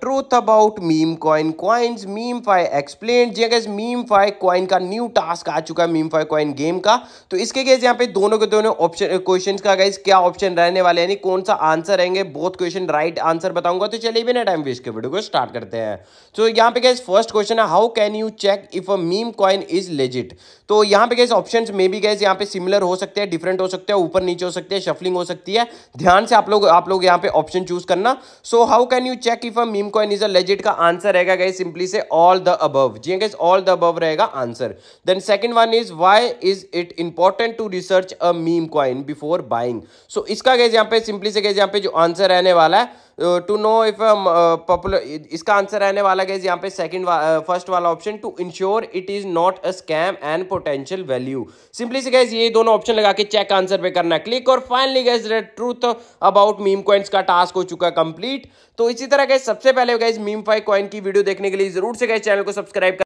truth about meme coin coins MemeFi explain जी MemeFi coin का new task आ चुका है मीम फाई कॉइन गेम का तो इसके गैस यहाँ पे दोनों के दोनों ऑप्शन क्वेश्चन का गैस क्या ऑप्शन रहने वाले यानी कौन सा आंसर रहेंगे बहुत क्वेश्चन राइट आंसर बताऊंगा तो चलिए बिना टाइम वेस्ट के वीडियो को स्टार्ट करते हैं तो यहाँ पे गैस फर्स्ट क्वेश्चन है how can you check if a meme coin is legit तो यहाँ पे गैस ऑप्शन में भी गैस यहाँ पे सिमिलर हो सकते हैं डिफरेंट हो सकते हैं ऊपर नीचे हो सकते हैं शफलिंग हो सकती है ध्यान से आप लोग आप लोग यहाँ पे ऑप्शन चूज करना so how can you check if a meme meme coin is a legit का आंसर रहेगा गाइस सिंपली से ऑल द अबव जी गाइस ऑल द अबव रहेगा answer then second one is why is it important to research a meme coin before buying so इसका guys यहाँ पे simply से guys यहाँ पे जो आंसर रहने वाला है टू नो इफ पॉपुलर इसका आंसर रहने वाला गैस यहाँ पे सेकंड फर्स्ट uh, वाला option to ensure it is not a scam and potential value simply से गैस ये दोनों ऑप्शन लगा के चेक आंसर पे करना क्लिक और finally guess truth about meme coins का टास्क हो चुका कंप्लीट तो इसी तरह गैस सबसे पहले गैस मीम फाइव कॉइन की वीडियो देखने के लिए जरूर से गैस चैनल को सब्सक्राइब